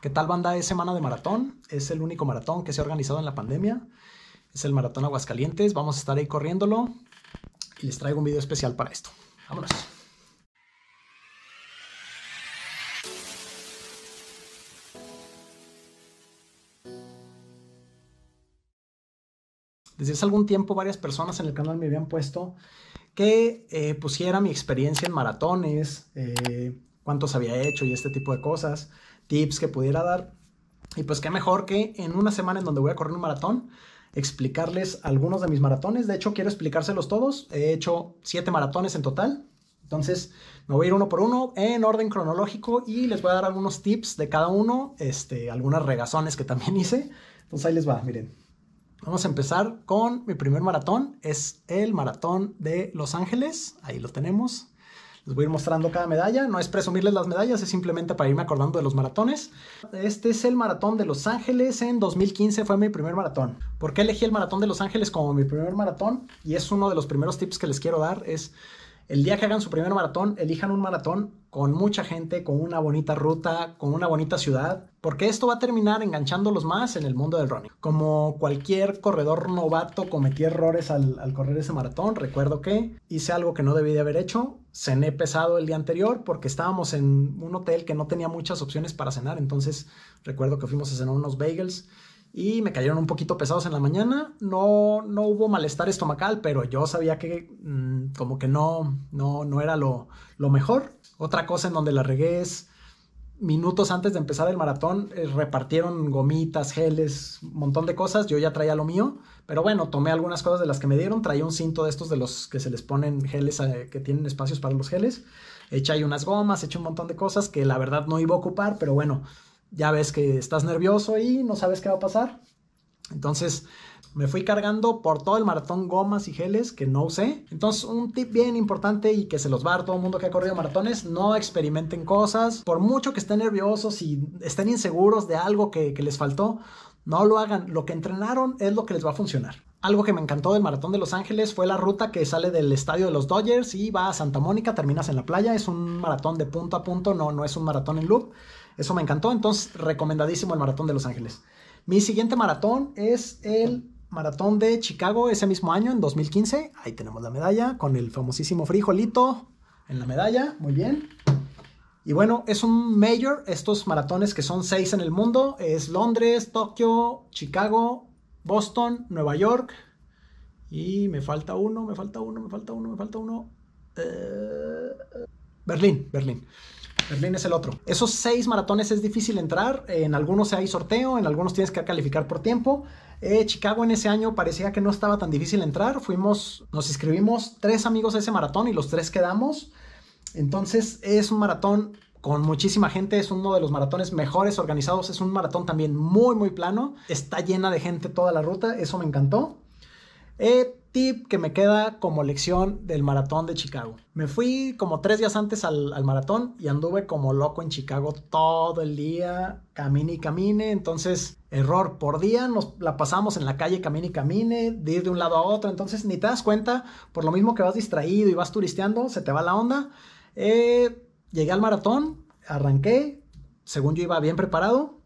¿Qué tal banda? de semana de maratón. Es el único maratón que se ha organizado en la pandemia. Es el maratón Aguascalientes. Vamos a estar ahí corriéndolo. Y les traigo un video especial para esto. Vámonos. Desde hace algún tiempo varias personas en el canal me habían puesto que eh, pusiera mi experiencia en maratones, eh, cuántos había hecho y este tipo de cosas tips que pudiera dar. Y pues qué mejor que en una semana en donde voy a correr un maratón, explicarles algunos de mis maratones. De hecho, quiero explicárselos todos. He hecho siete maratones en total. Entonces, me voy a ir uno por uno en orden cronológico y les voy a dar algunos tips de cada uno, este, algunas regazones que también hice. Entonces, ahí les va, miren. Vamos a empezar con mi primer maratón. Es el maratón de Los Ángeles. Ahí lo tenemos. Les voy a ir mostrando cada medalla. No es presumirles las medallas, es simplemente para irme acordando de los maratones. Este es el maratón de Los Ángeles. En 2015 fue mi primer maratón. ¿Por qué elegí el maratón de Los Ángeles como mi primer maratón? Y es uno de los primeros tips que les quiero dar. Es el día que hagan su primer maratón, elijan un maratón con mucha gente, con una bonita ruta, con una bonita ciudad, porque esto va a terminar enganchándolos más en el mundo del running. Como cualquier corredor novato cometí errores al, correr ese maratón, recuerdo que hice algo que no debí de haber hecho, cené pesado el día anterior porque estábamos en un hotel que no tenía muchas opciones para cenar, entonces recuerdo que fuimos a cenar unos bagels y me cayeron un poquito pesados en la mañana. No, no hubo malestar estomacal, pero yo sabía que mm, como que no, no, no era lo, lo, mejor. Otra cosa en donde la regué es minutos antes de empezar el maratón eh, repartieron gomitas, geles, un montón de cosas. Yo ya traía lo mío, pero bueno, tomé algunas cosas de las que me dieron. Traía un cinto de estos de los que se les ponen geles, eh, que tienen espacios para los geles. Eché ahí unas gomas, eché un montón de cosas que la verdad no iba a ocupar, pero bueno, ya ves que estás nervioso y no sabes qué va a pasar. Entonces me fui cargando por todo el maratón gomas y geles que no usé. Entonces un tip bien importante y que se los va a dar todo el mundo que ha corrido maratones, no experimenten cosas. Por mucho que estén nerviosos y estén inseguros de algo que, les faltó, no lo hagan. Lo que entrenaron es lo que les va a funcionar. Algo que me encantó del Maratón de Los Ángeles fue la ruta que sale del estadio de los Dodgers y va a Santa Mónica, terminas en la playa. Es un maratón de punto a punto, no, no es un maratón en loop. Eso me encantó. Entonces, recomendadísimo el maratón de Los Ángeles. Mi siguiente maratón es el maratón de Chicago ese mismo año, en 2015. Ahí tenemos la medalla con el famosísimo frijolito en la medalla. Muy bien. Y bueno, es un major estos maratones que son seis en el mundo. Es Londres, Tokio, Chicago, Boston, Nueva York. Y me falta uno, me falta uno, me falta uno, me falta uno. Eh, Berlín, Berlín. Berlín es el otro. Esos seis maratones es difícil entrar. En algunos hay sorteo, en algunos tienes que calificar por tiempo. Eh, Chicago en ese año parecía que no estaba tan difícil entrar. Fuimos, nos inscribimos tres amigos a ese maratón y los tres quedamos. Entonces es un maratón con muchísima gente, es uno de los maratones mejores organizados, es un maratón también muy, muy plano, está llena de gente toda la ruta, eso me encantó. Eh, tip que me queda como lección del maratón de Chicago. Me fui como tres días antes al, maratón y anduve como loco en Chicago todo el día, camine y camine. Entonces, error por día, nos la pasamos en la calle, camine y camine, de ir de un lado a otro. Entonces, ni te das cuenta, por lo mismo que vas distraído y vas turisteando, se te va la onda. Eh, llegué al maratón, arranqué, según yo iba bien preparado.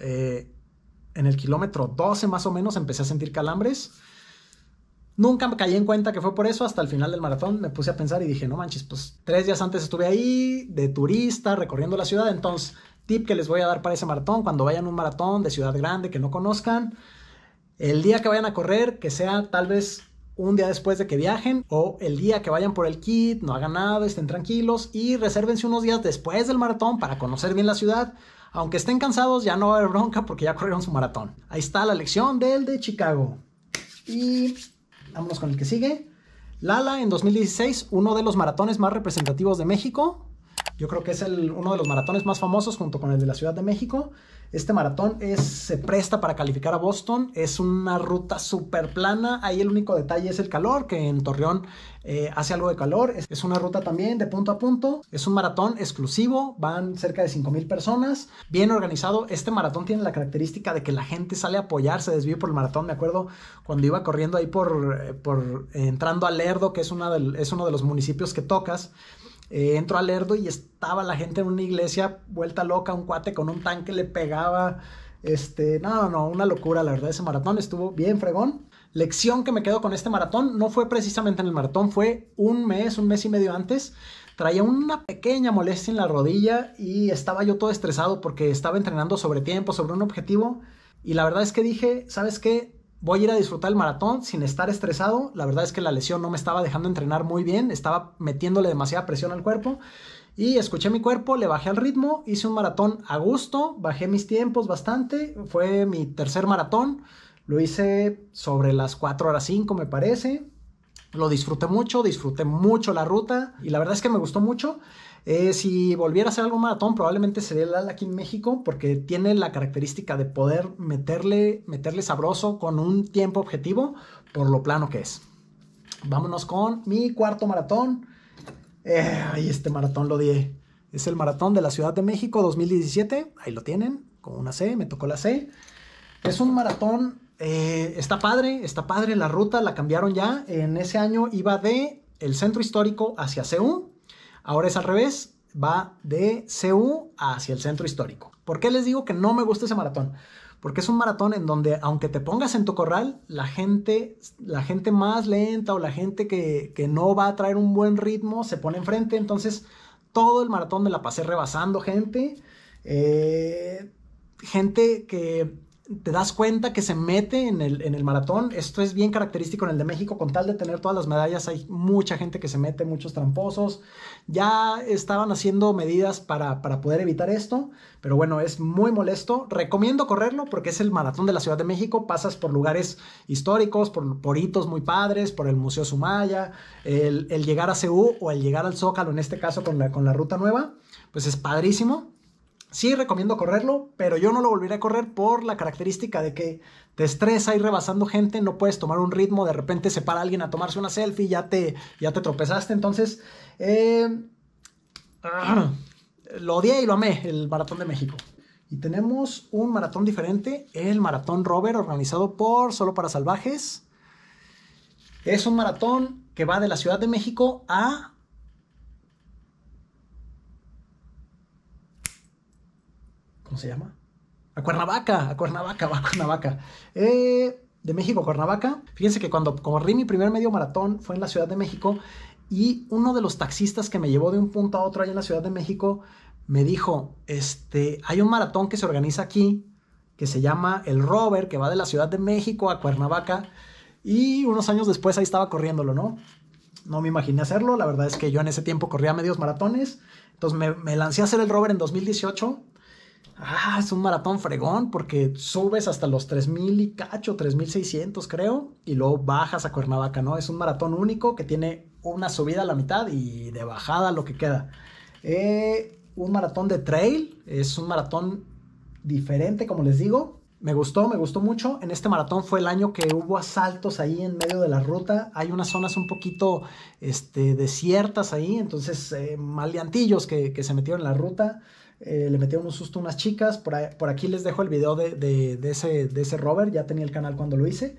Eh, en el kilómetro 12 más o menos empecé a sentir calambres Nunca me caí en cuenta que fue por eso, hasta el final del maratón me puse a pensar y dije, no manches, pues tres días antes estuve ahí de turista recorriendo la ciudad, entonces tip que les voy a dar para ese maratón, cuando vayan a un maratón de ciudad grande que no conozcan, el día que vayan a correr, que sea tal vez un día después de que viajen o el día que vayan por el kit, no hagan nada, estén tranquilos y resérvense unos días después del maratón para conocer bien la ciudad. Aunque estén cansados, ya no va a haber bronca porque ya corrieron su maratón. Ahí está la lección del de Chicago. Y Vámonos con el que sigue. Lala en 2016, uno de los maratones más representativos de México. Yo creo que es el, uno de los maratones más famosos junto con el de la Ciudad de México. Este maratón es, se presta para calificar a Boston. Es una ruta súper plana. Ahí el único detalle es el calor, que en Torreón eh, hace algo de calor. Es, una ruta también de punto a punto. Es un maratón exclusivo. Van cerca de 5.000 personas. Bien organizado. Este maratón tiene la característica de que la gente sale a apoyar. Se desvío por el maratón. Me acuerdo cuando iba corriendo ahí por, eh, por eh, entrando a Lerdo, que es, una es uno de los municipios que tocas. Eh, entro al erdo y estaba la gente en una iglesia vuelta loca, un cuate con un tanque le pegaba. Este, no, no, no, una locura, la verdad, ese maratón estuvo bien fregón. Lección que me quedo con este maratón no fue precisamente en el maratón, fue un mes, un mes y medio antes. Traía una pequeña molestia en la rodilla y estaba yo todo estresado porque estaba entrenando sobre tiempo, sobre un objetivo. Y la verdad es que dije, ¿sabes qué? voy a ir a disfrutar el maratón sin estar estresado. La verdad es que la lesión no me estaba dejando entrenar muy bien, estaba metiéndole demasiada presión al cuerpo. Y escuché mi cuerpo, le bajé al ritmo, hice un maratón a gusto, bajé mis tiempos bastante, fue mi tercer maratón, lo hice sobre las 4 horas 5 me parece, lo disfruté mucho, disfruté mucho la ruta y la verdad es que me gustó mucho. Eh, si volviera a hacer algún maratón, probablemente sería el ala aquí en México, porque tiene la característica de poder meterle, meterle sabroso con un tiempo objetivo por lo plano que es. Vámonos con mi cuarto maratón. Eh, este maratón lo di. Es el maratón de la Ciudad de México 2017. Ahí lo tienen, con una C, me tocó la C. Es un maratón, eh, está padre, está padre la ruta, la cambiaron ya. En ese año iba de el centro histórico hacia Seúl. Ahora es al revés, va de CU hacia el centro histórico. ¿Por qué les digo que no me gusta ese maratón? Porque es un maratón en donde aunque te pongas en tu corral, la gente, la gente más lenta o la gente que, que no va a traer un buen ritmo se pone enfrente. Entonces todo el maratón de la pasé rebasando gente. Eh, gente que te das cuenta que se mete en el, en el, maratón. Esto es bien característico en el de México, con tal de tener todas las medallas, hay mucha gente que se mete, muchos tramposos. Ya estaban haciendo medidas para, poder evitar esto, pero bueno, es muy molesto. Recomiendo correrlo porque es el maratón de la Ciudad de México. Pasas por lugares históricos, por, por hitos muy padres, por el Museo Sumaya, el, llegar a Ceú o el llegar al Zócalo, en este caso con la, con la ruta nueva, pues es padrísimo. Sí recomiendo correrlo, pero yo no lo volveré a correr por la característica de que te estresa ir rebasando gente, no puedes tomar un ritmo, de repente se para alguien a tomarse una selfie, ya te, ya te tropezaste, entonces eh, lo odié y lo amé, el Maratón de México. Y tenemos un maratón diferente, el Maratón Rover, organizado por Solo para Salvajes. Es un maratón que va de la Ciudad de México a se llama? A Cuernavaca, a Cuernavaca, va a Cuernavaca. Eh, de México Cuernavaca. Fíjense que cuando corrí mi primer medio maratón fue en la Ciudad de México y uno de los taxistas que me llevó de un punto a otro allá en la Ciudad de México me dijo, este, hay un maratón que se organiza aquí que se llama El Rover, que va de la Ciudad de México a Cuernavaca y unos años después ahí estaba corriéndolo, ¿no? No me imaginé hacerlo, la verdad es que yo en ese tiempo corría medios maratones, entonces me, me lancé a hacer el Rover en 2018 Ah, es un maratón fregón porque subes hasta los 3000 y cacho, 3600 creo, y luego bajas a Cuernavaca, ¿no? Es un maratón único que tiene una subida a la mitad y de bajada lo que queda. Eh, un maratón de trail, es un maratón diferente, como les digo. Me gustó, me gustó mucho. En este maratón fue el año que hubo asaltos ahí en medio de la ruta. Hay unas zonas un poquito este, desiertas ahí, entonces eh, maleantillos que se metieron en la ruta. Eh, le metieron un susto a unas chicas, por, aquí les dejo el video de, ese, de ese rover, ya tenía el canal cuando lo hice.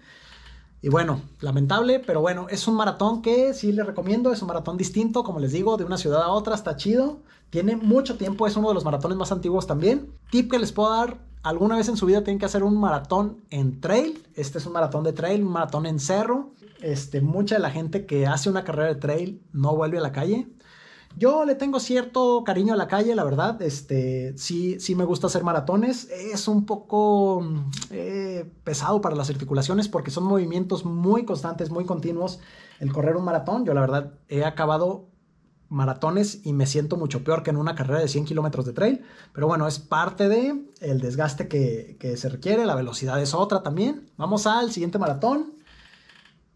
Y bueno, lamentable, pero bueno, es un maratón que sí les recomiendo, es un maratón distinto, como les digo, de una ciudad a otra, está chido, tiene mucho tiempo, es uno de los maratones más antiguos también. Tip que les puedo dar, alguna vez en su vida tienen que hacer un maratón en trail, este es un maratón de trail, un maratón en cerro, este, mucha de la gente que hace una carrera de trail no vuelve a la calle, yo le tengo cierto cariño a la calle, la verdad. Este, sí, sí me gusta hacer maratones. Es un poco mm, eh, pesado para las articulaciones porque son movimientos muy constantes, muy continuos. El correr un maratón, yo la verdad he acabado maratones y me siento mucho peor que en una carrera de 100 kilómetros de trail. Pero bueno, es parte de el desgaste que, que se requiere. La velocidad es otra también. Vamos al siguiente maratón,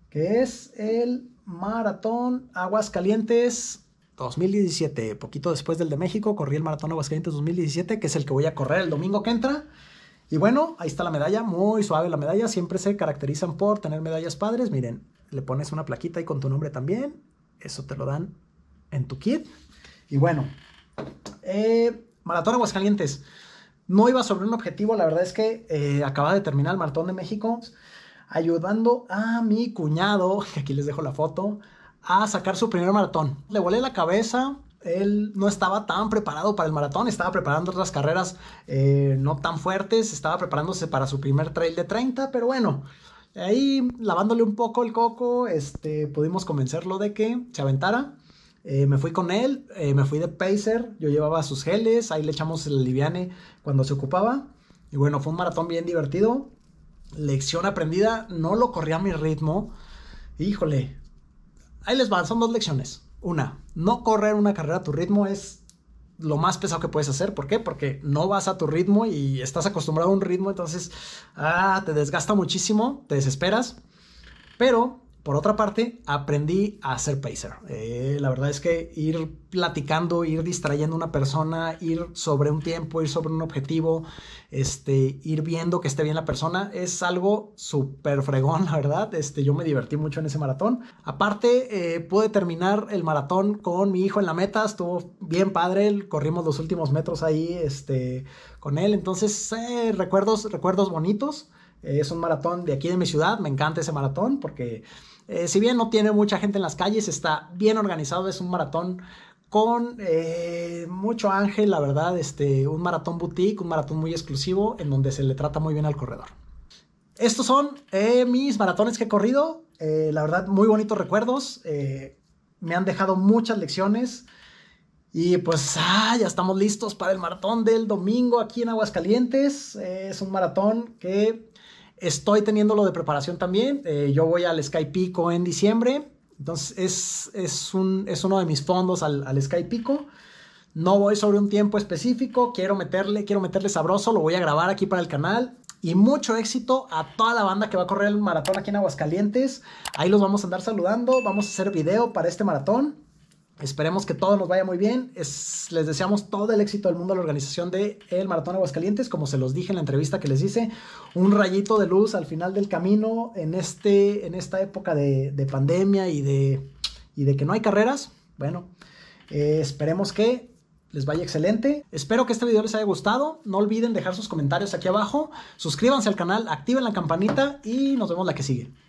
que es el maratón Aguascalientes 2017, poquito después del de México, corrí el Maratón Aguascalientes 2017, que es el que voy a correr el domingo que entra. Y bueno, ahí está la medalla, muy suave la medalla, siempre se caracterizan por tener medallas padres. Miren, le pones una plaquita ahí con tu nombre también, eso te lo dan en tu kit. Y bueno, eh, Maratón Aguascalientes. No iba sobre un objetivo, la verdad es que eh, acababa de terminar el Maratón de México ayudando a mi cuñado, que aquí les dejo la foto, a sacar su primer maratón. Le volé la cabeza, él no estaba tan preparado para el maratón, estaba preparando otras carreras eh, no tan fuertes, estaba preparándose para su primer trail de 30, pero bueno, ahí lavándole un poco el coco, este, pudimos convencerlo de que se aventara. Eh, me fui con él, eh, me fui de Pacer, yo llevaba sus geles, ahí le echamos el liviane cuando se ocupaba. Y bueno, fue un maratón bien divertido, lección aprendida, no lo corría a mi ritmo. Híjole, ahí les van, son dos lecciones. Una, no correr una carrera a tu ritmo es lo más pesado que puedes hacer. ¿Por qué? Porque no vas a tu ritmo y estás acostumbrado a un ritmo, entonces ah, te desgasta muchísimo, te desesperas. Pero por otra parte, aprendí a ser pacer. Eh, la verdad es que ir platicando, ir distrayendo a una persona, ir sobre un tiempo, ir sobre un objetivo, este, ir viendo que esté bien la persona, es algo súper fregón, la verdad. Este, yo me divertí mucho en ese maratón. Aparte, eh, pude terminar el maratón con mi hijo en la meta, estuvo bien padre, corrimos los últimos metros ahí este, con él. Entonces, eh, recuerdos, recuerdos bonitos. Es un maratón de aquí de mi ciudad, me encanta ese maratón porque eh, si bien no tiene mucha gente en las calles, está bien organizado, es un maratón con eh, mucho ángel, la verdad, este, un maratón boutique, un maratón muy exclusivo en donde se le trata muy bien al corredor. Estos son eh, mis maratones que he corrido, la verdad, muy bonitos recuerdos, me han dejado muchas lecciones. Y pues ah, ya estamos listos para el maratón del domingo aquí en Aguascalientes. es un maratón que Estoy teniendo lo de preparación también. Eh, yo voy al Sky Pico en diciembre. Entonces es, un, es uno de mis fondos al, al, Sky Pico. No voy sobre un tiempo específico. Quiero meterle, quiero meterle sabroso. Lo voy a grabar aquí para el canal. Y mucho éxito a toda la banda que va a correr el maratón aquí en Aguascalientes. Ahí los vamos a andar saludando. Vamos a hacer video para este maratón. Esperemos que todo nos vaya muy bien. les deseamos todo el éxito del mundo a la organización de el Maratón Aguascalientes. Como se los dije en la entrevista que les hice, un rayito de luz al final del camino en, este, en esta época de, pandemia y de, y de que no hay carreras. Bueno, eh, esperemos que les vaya excelente. Espero que este video les haya gustado. No olviden dejar sus comentarios aquí abajo. Suscríbanse al canal, activen la campanita y nos vemos la que sigue.